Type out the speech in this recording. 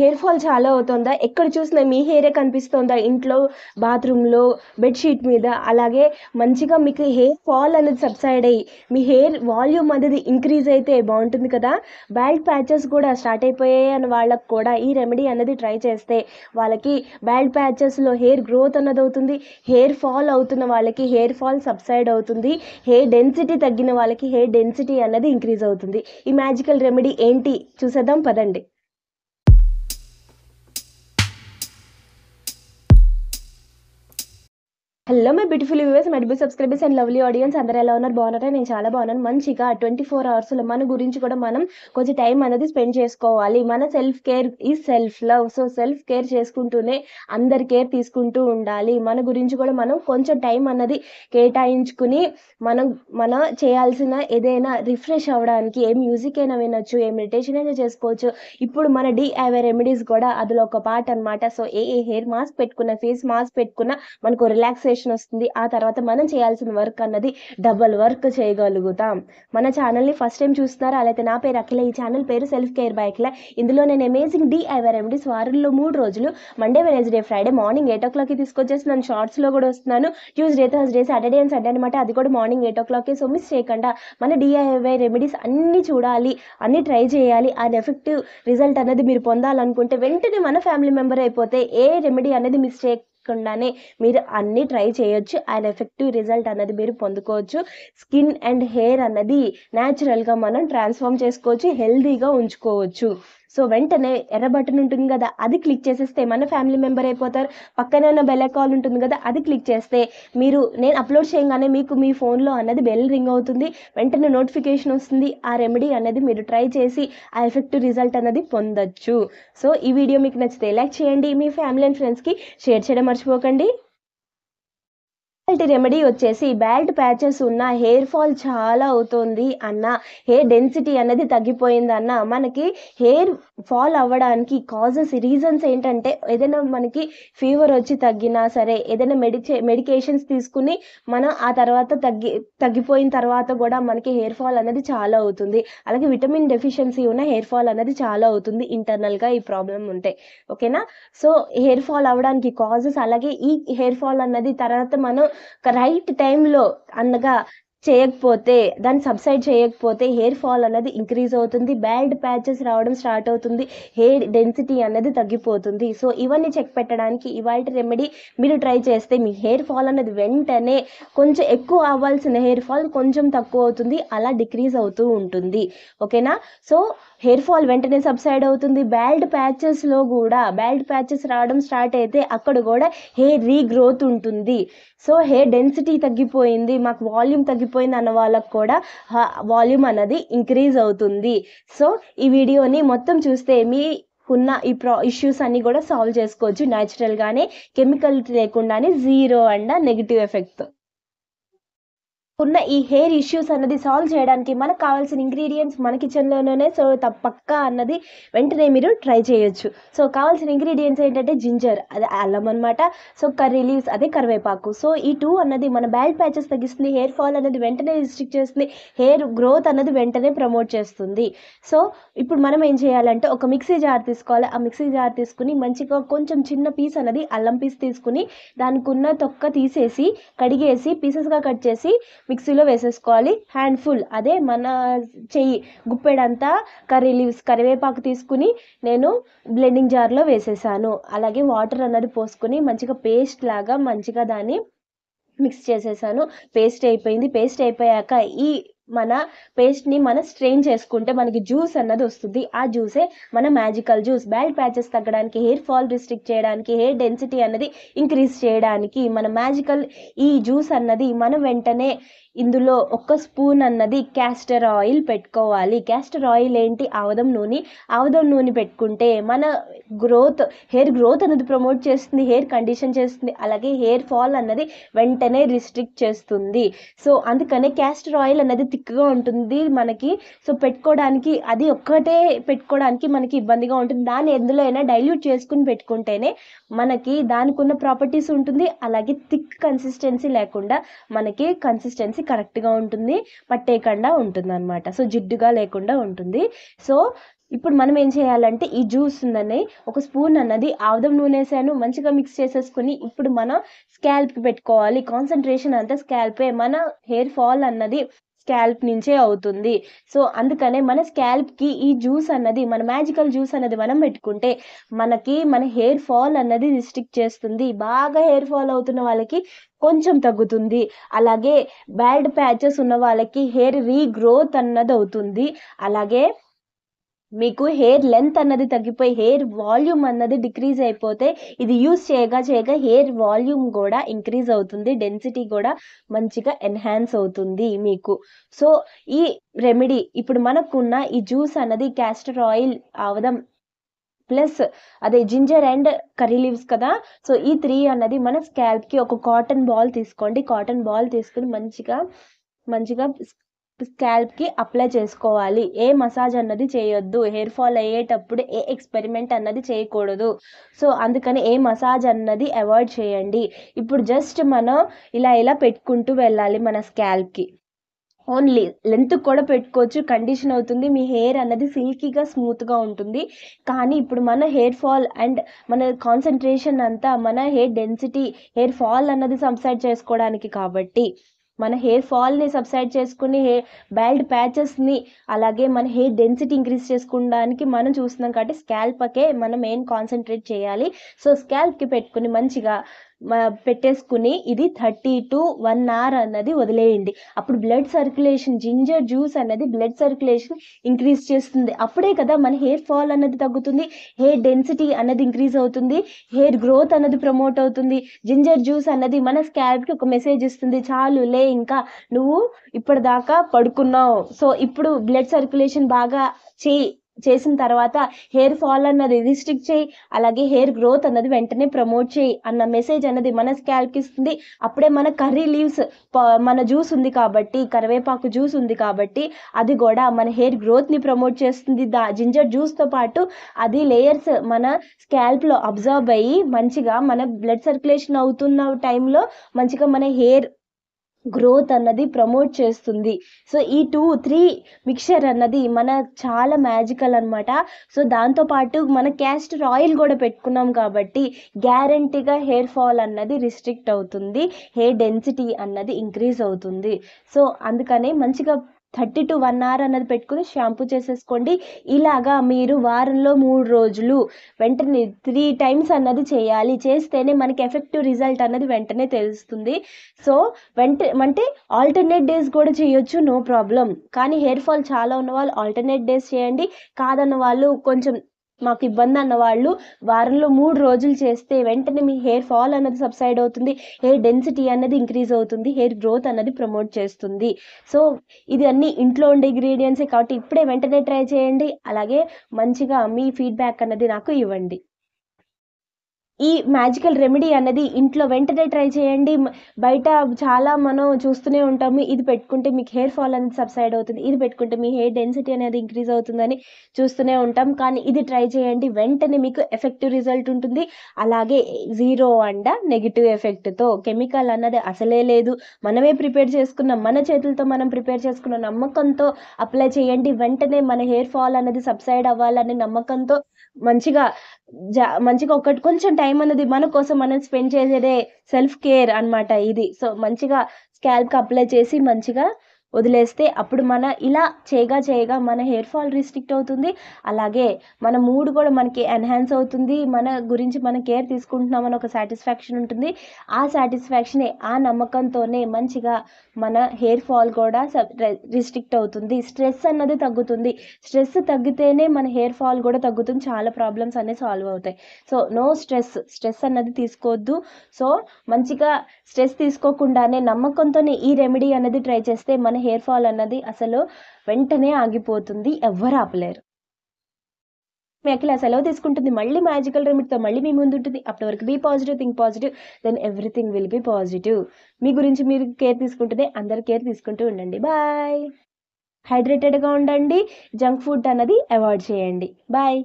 hair fall చాలా అవుతుందా ఎక్కడ చూసినా మీ హెయిరే కనిపిస్తుందా ఇంట్లో బాత్రూంలో బెడ్షీట్ మీద అలాగే మంచిగా మీకు హెయిర్ ఫాల్ అనేది సబ్సైడ్ అయ్యి మీ హెయిర్ వాల్యూమ్ అనేది ఇంక్రీజ్ అయితే బాగుంటుంది కదా బ్యాల్డ్ ప్యాచెస్ కూడా స్టార్ట్ అయిపోయాయి అని వాళ్ళకు కూడా ఈ రెమెడీ అనేది ట్రై చేస్తే వాళ్ళకి బ్యాల్డ్ ప్యాచెస్లో హెయిర్ గ్రోత్ అన్నది అవుతుంది హెయిర్ ఫాల్ అవుతున్న వాళ్ళకి హెయిర్ ఫాల్ సబ్సైడ్ అవుతుంది హెయిర్ డెన్సిటీ తగ్గిన వాళ్ళకి హెయిర్ డెన్సిటీ అనేది ఇంక్రీజ్ అవుతుంది ఈ మ్యాజికల్ రెమెడీ ఏంటి చూసేద్దాం పదండి హలో మై బ్యూటిఫుల్ వ్యూవర్స్ మెడిబుల్ సబ్స్క్రైబర్స్ అండ్ లవ్లీ ఆడియన్స్ అందరూ ఎలా ఉన్నారు బాగున్నారా నేను చాలా బాగున్నాను మంచిగా ట్వంటీ ఫోర్ అవర్స్లో మన గురించి కూడా మనం కొంచెం టైం అనేది స్పెండ్ చేసుకోవాలి మన self care is self love so self care చేసుకుంటూనే అందరి కేర్ తీసుకుంటూ ఉండాలి మన గురించి కూడా మనం కొంచెం టైం అన్నది కేటాయించుకుని మనం మన చేయాల్సిన ఏదైనా రిఫ్రెష్ అవ్వడానికి ఏ మ్యూజిక్ అయినా వినొచ్చు ఏ మెడిటేషన్ అయినా చేసుకోవచ్చు ఇప్పుడు మన డిఐవై రెమెడీస్ కూడా అదిలో ఒక పార్ట్ అనమాట so a a hair mask పెట్టుకున్న ఫేస్ మాస్క్ పెట్టుకున్న మనకు రిలాక్సేషన్ నోటిఫికేషన్ వస్తుంది ఆ తర్వాత మనం చేయాల్సిన వర్క్ అన్నది డబల్ వర్క్ చేయగలుగుతాం మన ఛానల్ని ఫస్ట్ టైం చూస్తున్నారా అయితే నా పేరు అఖిల ఈ ఛానల్ పేరు సెల్ఫ్ కేర్ బైక్ల ఇందులో నేను అమేజింగ్ డిఐవర్ రెమెడీస్ వారంలో మూడు రోజులు Monday Wednesday Friday morning eight ఓ క్లాక్కి తీసుకొచ్చేసి నన్ను షార్ట్స్లో కూడా వస్తున్నాను Tuesday Thursday Saturday and Sunday అనమాట అది కూడా మార్నింగ్ ఎయిట్ ఓ క్లాక్కి సో మిస్ చేయకుండా మన డిఐవై రెమెడీస్ అన్నీ చూడాలి అన్నీ ట్రై చేయాలి అండ్ ఎఫెక్టివ్ రిజల్ట్ అనేది మీరు పొందాలనుకుంటే వెంటనే మన ఫ్యామిలీ మెంబర్ అయిపోతే ఏ రెమెడీ అనేది మిస్ చేయ తగ్గించకుండానే మీరు అన్ని ట్రై చేయొచ్చు అండ్ ఎఫెక్టివ్ రిజల్ట్ అన్నది మీరు పొందుకోవచ్చు స్కిన్ అండ్ హెయిర్ అన్నది న్యాచురల్గా మనం ట్రాన్స్ఫామ్ చేసుకోవచ్చు హెల్దీగా ఉంచుకోవచ్చు సో వెంటనే ఎర్ర బటన్ ఉంటుంది కదా అది క్లిక్ చేసేస్తే మన ఫ్యామిలీ మెంబర్ అయిపోతారు పక్కనే ఉన్న బెల్ కాల్ ఉంటుంది కదా అది క్లిక్ చేస్తే మీరు నేను అప్లోడ్ చేయగానే మీకు మీ ఫోన్లో అన్నది బెల్ రింగ్ అవుతుంది వెంటనే నోటిఫికేషన్ వస్తుంది ఆ రెమెడీ అనేది మీరు ట్రై చేసి ఆ ఎఫెక్టివ్ రిజల్ట్ అన్నది పొందొచ్చు సో ఈ వీడియో మీకు నచ్చితే లైక్ చేయండి మీ ఫ్యామిలీ అండ్ ఫ్రెండ్స్కి షేర్ చేయడం మర్చిపోకండి డిఫాల్ట్ రెమెడీ వచ్చేసి బ్యాల్డ్ ప్యాచెస్ ఉన్న హెయిర్ ఫాల్ చాలా అవుతుంది అన్న హెయిర్ డెన్సిటీ అనేది తగ్గిపోయిందన్న మనకి హెయిర్ ఫాల్ అవ్వడానికి కాజెస్ రీజన్స్ ఏంటంటే ఏదైనా మనకి ఫీవర్ వచ్చి తగ్గినా సరే ఏదైనా మెడిచే మెడికేషన్స్ తీసుకుని మనం ఆ తర్వాత తగ్గి తగ్గిపోయిన తర్వాత కూడా మనకి హెయిర్ ఫాల్ అనేది చాలా అవుతుంది అలాగే విటమిన్ డెఫిషియన్సీ ఉన్న హెయిర్ ఫాల్ అనేది చాలా అవుతుంది ఇంటర్నల్గా ఈ ప్రాబ్లం ఉంటే ఓకేనా సో హెయిర్ ఫాల్ అవ్వడానికి కాజెస్ అలాగే ఈ హెయిర్ ఫాల్ అన్నది తర్వాత మనం రైట్ టైంలో అనగా చేయకపోతే దాన్ని సబ్సైడ్ చేయకపోతే హెయిర్ ఫాల్ అనేది ఇంక్రీజ్ అవుతుంది బ్యాల్డ్ ప్యాచెస్ రావడం స్టార్ట్ అవుతుంది హెయిర్ డెన్సిటీ అనేది తగ్గిపోతుంది సో ఇవన్నీ చెక్ పెట్టడానికి ఇవాళ రెమెడీ మీరు ట్రై చేస్తే మీ హెయిర్ ఫాల్ అనేది వెంటనే కొంచెం ఎక్కువ అవ్వాల్సిన హెయిర్ ఫాల్ కొంచెం తక్కువ అవుతుంది అలా డిక్రీజ్ అవుతూ ఉంటుంది ఓకేనా సో హెయిర్ ఫాల్ వెంటనే సబ్సైడ్ అవుతుంది బ్యాల్డ్ ప్యాచెస్లో కూడా బ్యాల్డ్ ప్యాచెస్ రావడం స్టార్ట్ అయితే అక్కడ కూడా హెయిర్ రీగ్రోత్ ఉంటుంది సో హెయిర్ డెన్సిటీ తగ్గిపోయింది మాకు వాల్యూమ్ తగ్గిపోయింది మర్చిపోయింది అన్న వాళ్ళకు కూడా వాల్యూమ్ అనేది ఇంక్రీజ్ అవుతుంది సో ఈ వీడియోని మొత్తం చూస్తే మీ ఉన్న ఈ ప్రా ఇష్యూస్ అన్నీ కూడా సాల్వ్ చేసుకోవచ్చు న్యాచురల్గానే కెమికల్ లేకుండానే జీరో అండ్ నెగిటివ్ ఎఫెక్ట్ ఉన్న ఈ హెయిర్ ఇష్యూస్ అన్నది సాల్వ్ చేయడానికి మనకు కావాల్సిన ఇంగ్రీడియంట్స్ మన కిచెన్లోనే సో తప్పక్క అన్నది వెంటనే మీరు ట్రై చేయొచ్చు సో కావాల్సిన ఇంగ్రీడియంట్స్ ఏంటంటే జింజర్ అదే అల్లం అనమాట సో కర్రీ లీవ్స్ అదే కరివేపాకు సో ఈ టూ అన్నది మన బ్యాడ్ ప్యాచెస్ తగ్గిస్తుంది హెయిర్ ఫాల్ అనేది వెంటనే రిస్ట్రిక్ట్ చేస్తుంది హెయిర్ గ్రోత్ అన్నది వెంటనే ప్రమోట్ చేస్తుంది సో ఇప్పుడు మనం ఏం చేయాలంటే ఒక మిక్సీ జార్ తీసుకోవాలి ఆ మిక్సీ జార్ తీసుకుని మంచిగా కొంచెం చిన్న పీస్ అన్నది అల్లం పీస్ తీసుకుని దానికి ఉన్న తొక్క తీసేసి కడిగేసి పీసెస్గా కట్ చేసి మిక్సీలో వేసేసుకోవాలి హ్యాండ్ ఫుల్ అదే మన చెయ్యి గుప్పెడంతా కర్రీ లీవ్స్ కరివేపాకు తీసుకుని నేను బ్లెండింగ్ జార్లో వేసేసాను అలాగే వాటర్ అన్నది పోసుకొని మంచిగా పేస్ట్ లాగా మంచిగా దాన్ని మిక్స్ చేసేసాను పేస్ట్ అయిపోయింది పేస్ట్ అయిపోయాక ఈ మన పేస్ట్ని మనం స్ట్రెయిన్ చేసుకుంటే మనకి జ్యూస్ అన్నది వస్తుంది ఆ జ్యూసే మన మ్యాజికల్ జ్యూస్ బ్యాడ్ ప్యాచెస్ తగ్గడానికి హెయిర్ ఫాల్ రిస్ట్రిక్ట్ చేయడానికి హెయిర్ డెన్సిటీ అన్నది ఇంక్రీజ్ చేయడానికి మన మ్యాజికల్ ఈ జ్యూస్ అన్నది మనం వెంటనే ఇందులో ఒక స్పూన్ అన్నది క్యాస్టర్ ఆయిల్ పెట్టుకోవాలి క్యాస్టర్ ఆయిల్ ఏంటి ఆవదం నూనె ఆవదం నూనె పెట్టుకుంటే మన గ్రోత్ హెయిర్ గ్రోత్ అనేది ప్రమోట్ చేస్తుంది హెయిర్ కండిషన్ చేస్తుంది అలాగే హెయిర్ ఫాల్ అన్నది వెంటనే రిస్ట్రిక్ట్ చేస్తుంది సో అందుకనే క్యాస్టర్ ఆయిల్ అనేది థిక్గా ఉంటుంది మనకి సో పెట్టుకోవడానికి అది ఒక్కటే పెట్టుకోవడానికి మనకి ఇబ్బందిగా ఉంటుంది దాన్ని ఎందులో అయినా డైల్యూట్ చేసుకుని పెట్టుకుంటేనే మనకి దానికి ఉన్న ప్రాపర్టీస్ ఉంటుంది అలాగే థిక్ కన్సిస్టెన్సీ లేకుండా మనకి కన్సిస్టెన్సీ కరెక్ట్గా ఉంటుంది పట్టేయకుండా ఉంటుంది అనమాట సో జిడ్డుగా లేకుండా ఉంటుంది సో ఇప్పుడు మనం ఏం చేయాలంటే ఈ జ్యూస్ ఉందని ఒక స్పూన్ అన్నది ఆవుదం నూనె వేసాను మంచిగా మిక్స్ చేసేసుకుని ఇప్పుడు మన స్కాల్ప్ పెట్టుకోవాలి కాన్సన్ట్రేషన్ అంతా స్కాల్పే మన హెయిర్ ఫాల్ అన్నది స్కాల్ప్ నుంచే అవుతుంది సో అందుకనే మన స్కాల్ప్కి ఈ జ్యూస్ అన్నది మన మ్యాజికల్ జ్యూస్ అన్నది మనం పెట్టుకుంటే మనకి మన హెయిర్ ఫాల్ అన్నది రిస్ట్రిక్ట్ చేస్తుంది బాగా హెయిర్ ఫాల్ అవుతున్న వాళ్ళకి కొంచెం తగ్గుతుంది అలాగే బ్యాడ్ ప్యాచెస్ ఉన్న వాళ్ళకి హెయిర్ రీగ్రోత్ అన్నది అవుతుంది అలాగే మీకు హెయిర్ లెంత్ అన్నది తగ్గిపోయి హెయిర్ వాల్యూమ్ అన్నది డిక్రీజ్ అయిపోతే ఇది యూస్ చేయగా చేయగా హెయిర్ వాల్యూమ్ కూడా ఇంక్రీజ్ అవుతుంది డెన్సిటీ కూడా మంచిగా ఎన్హాన్స్ అవుతుంది మీకు సో ఈ రెమెడీ ఇప్పుడు మనకున్న ఈ జ్యూస్ అన్నది క్యాస్టర్ ఆయిల్ ఆవదం ప్లస్ అదే జింజర్ అండ్ కర్రీ లీవ్స్ కదా సో ఈ త్రీ అన్నది మన స్కాల్ప్కి ఒక కాటన్ బాల్ తీసుకోండి కాటన్ బాల్ తీసుకుని మంచిగా మంచిగా స్కాల్ప్కి అప్లై చేసుకోవాలి ఏ మసాజ్ అన్నది చేయొద్దు హెయిర్ ఫాల్ అయ్యేటప్పుడు ఏ ఎక్స్పెరిమెంట్ అన్నది చేయకూడదు సో అందుకని ఏ మసాజ్ అన్నది అవాయిడ్ చేయండి ఇప్పుడు జస్ట్ మనం ఇలా ఇలా పెట్టుకుంటూ వెళ్ళాలి మన స్కాల్ప్కి ఓన్లీ లెంత్ కూడా పెట్టుకోవచ్చు కండిషన్ అవుతుంది మీ హెయిర్ అన్నది సిల్కీగా స్మూత్గా ఉంటుంది కానీ ఇప్పుడు మన హెయిర్ ఫాల్ అండ్ మన కాన్సన్ట్రేషన్ అంతా మన హెయిర్ డెన్సిటీ హెయిర్ ఫాల్ అన్నది సబ్సైడ్ చేసుకోవడానికి కాబట్టి మన హెయిర్ ఫాల్ని సబ్సైడ్ చేసుకుని హెయిర్ బ్యాల్డ్ ప్యాచెస్ని అలాగే మన హెయిర్ డెన్సిటీ ఇంక్రీజ్ చేసుకోవడానికి మనం చూస్తున్నాం కాబట్టి స్కాల్ప్కే మనం మెయిన్ కాన్సన్ట్రేట్ చేయాలి సో స్కాల్ప్కి పెట్టుకుని మంచిగా పెట్టేసుకుని ఇది థర్టీ టు వన్ అవర్ అన్నది వదిలేయండి అప్పుడు బ్లడ్ సర్క్యులేషన్ జింజర్ జ్యూస్ అనేది బ్లడ్ సర్క్యులేషన్ ఇంక్రీజ్ చేస్తుంది అప్పుడే కదా మన హెయిర్ ఫాల్ అన్నది తగ్గుతుంది హెయిర్ డెన్సిటీ అన్నది ఇంక్రీజ్ అవుతుంది హెయిర్ గ్రోత్ అన్నది ప్రమోట్ అవుతుంది జింజర్ జ్యూస్ అన్నది మన స్కాల్ప్కి ఒక మెసేజ్ ఇస్తుంది చాలు లే ఇంకా నువ్వు ఇప్పటిదాకా పడుకున్నావు సో ఇప్పుడు బ్లడ్ సర్క్యులేషన్ బాగా చేయి చేసిన తర్వాత హెయిర్ ఫాల్ అన్నది రిస్ట్రిక్ట్ చేయి అలాగే హెయిర్ గ్రోత్ అన్నది వెంటనే ప్రమోట్ చేయి అన్న మెసేజ్ అన్నది మన స్కాల్కి ఇస్తుంది అప్పుడే మన కర్రీ లీవ్స్ మన జ్యూస్ ఉంది కాబట్టి కరివేపాకు జ్యూస్ ఉంది కాబట్టి అది కూడా మన హెయిర్ గ్రోత్ని ప్రమోట్ చేస్తుంది దా జింజర్ జ్యూస్తో పాటు అది లేయర్స్ మన స్కాల్ప్లో అబ్జర్వ్ అయ్యి మంచిగా మన బ్లడ్ సర్క్యులేషన్ అవుతున్న టైంలో మంచిగా మన హెయిర్ గ్రోత్ అన్నది ప్రమోట్ చేస్తుంది సో ఈ టూ త్రీ మిక్చర్ అన్నది మన చాలా మ్యాజికల్ అనమాట సో దాంతోపాటు మన క్యాస్టర్ ఆయిల్ కూడా పెట్టుకున్నాం కాబట్టి గ్యారంటీగా హెయిర్ ఫాల్ అన్నది రిస్ట్రిక్ట్ అవుతుంది హెయిర్ డెన్సిటీ అన్నది ఇంక్రీజ్ అవుతుంది సో అందుకనే మంచిగా థర్టీ టు వన్ అవర్ అన్నది పెట్టుకుని షాంపూ చేసేసుకోండి ఇలాగా మీరు వారంలో మూడు రోజులు వెంటనే త్రీ టైమ్స్ అన్నది చేయాలి చేస్తేనే మనకి ఎఫెక్టివ్ రిజల్ట్ అన్నది వెంటనే తెలుస్తుంది సో వెంట అంటే ఆల్టర్నేట్ డేస్ కూడా చేయొచ్చు నో ప్రాబ్లం కానీ హెయిర్ ఫాల్ చాలా ఉన్న వాళ్ళు ఆల్టర్నేట్ డేస్ చేయండి కాదన్న వాళ్ళు కొంచెం మాకు ఇబ్బంది అన్న వాళ్ళు వారంలో మూడు రోజులు చేస్తే వెంటనే మీ హెయిర్ ఫాల్ అన్నది సబ్సైడ్ అవుతుంది హెయిర్ డెన్సిటీ అన్నది ఇంక్రీజ్ అవుతుంది హెయిర్ గ్రోత్ అన్నది ప్రమోట్ చేస్తుంది సో ఇది అన్ని ఇంట్లో ఉండే ఇంగ్రీడియంట్సే కాబట్టి ఇప్పుడే వెంటనే ట్రై చేయండి అలాగే మంచిగా మీ ఫీడ్బ్యాక్ అన్నది నాకు ఇవ్వండి ఈ మ్యాజికల్ రెమెడీ అన్నది ఇంట్లో వెంటనే ట్రై చేయండి బయట చాలా మనం చూస్తూనే ఉంటాము ఇది పెట్టుకుంటే మీకు హెయిర్ ఫాల్ అనేది సబ్సైడ్ అవుతుంది ఇది పెట్టుకుంటే మీ హెయిర్ డెన్సిటీ అనేది ఇంక్రీజ్ అవుతుందని చూస్తూనే ఉంటాం కానీ ఇది ట్రై చేయండి వెంటనే మీకు ఎఫెక్టివ్ రిజల్ట్ ఉంటుంది అలాగే జీరో అండ్ నెగిటివ్ ఎఫెక్ట్తో కెమికల్ అన్నది అసలే లేదు మనమే ప్రిపేర్ చేసుకున్న మన చేతులతో మనం ప్రిపేర్ చేసుకున్న నమ్మకంతో అప్లై చేయండి వెంటనే మన హెయిర్ ఫాల్ అనేది సబ్సైడ్ అవ్వాలనే నమ్మకంతో మంచిగా జా మంచిగా ఒకటి కొంచెం టైం అన్నది మన కోసం మనం స్పెండ్ చేసేదే సెల్ఫ్ కేర్ అనమాట ఇది సో మంచిగా స్కాల్ప్కి అప్లై చేసి మంచిగా వదిలేస్తే అప్పుడు మన ఇలా చేయగా చేయగా మన హెయిర్ ఫాల్ రిస్ట్రిక్ట్ అవుతుంది అలాగే మన మూడ్ కూడా మనకి ఎన్హాన్స్ అవుతుంది మన గురించి మనం కేర్ తీసుకుంటున్నామని ఒక సాటిస్ఫాక్షన్ ఉంటుంది ఆ సాటిస్ఫాక్షనే ఆ నమ్మకంతోనే మంచిగా మన హెయిర్ ఫాల్ కూడా రిస్ట్రిక్ట్ అవుతుంది స్ట్రెస్ అన్నది తగ్గుతుంది స్ట్రెస్ తగ్గితేనే మన హెయిర్ ఫాల్ కూడా తగ్గుతుంది చాలా ప్రాబ్లమ్స్ అనేవి సాల్వ్ అవుతాయి సో నో స్ట్రెస్ స్ట్రెస్ అన్నది తీసుకోవద్దు సో మంచిగా స్ట్రెస్ తీసుకోకుండానే నమ్మకంతోనే ఈ రెమెడీ అనేది ట్రై చేస్తే మన హెయిర్ ఫాల్ అన్నది అసలు వెంటనే ఆగిపోతుంది ఎవ్వరు ఆపలేరు మీ అఖిల సెలవు తీసుకుంటుంది మళ్ళీ మ్యాజికల్ రిమిట్తో మళ్ళీ మీ ముందు ఉంటుంది అప్పటి వరకు be positive think positive then everything will be positive మీ గురించి మీరు కేర్ తీసుకుంటుంది అందరు కేర్ తీసుకుంటూ ఉండండి బాయ్ హైడ్రేటెడ్గా ఉండండి జంక్ ఫుడ్ అన్నది అవాయిడ్ చేయండి బాయ్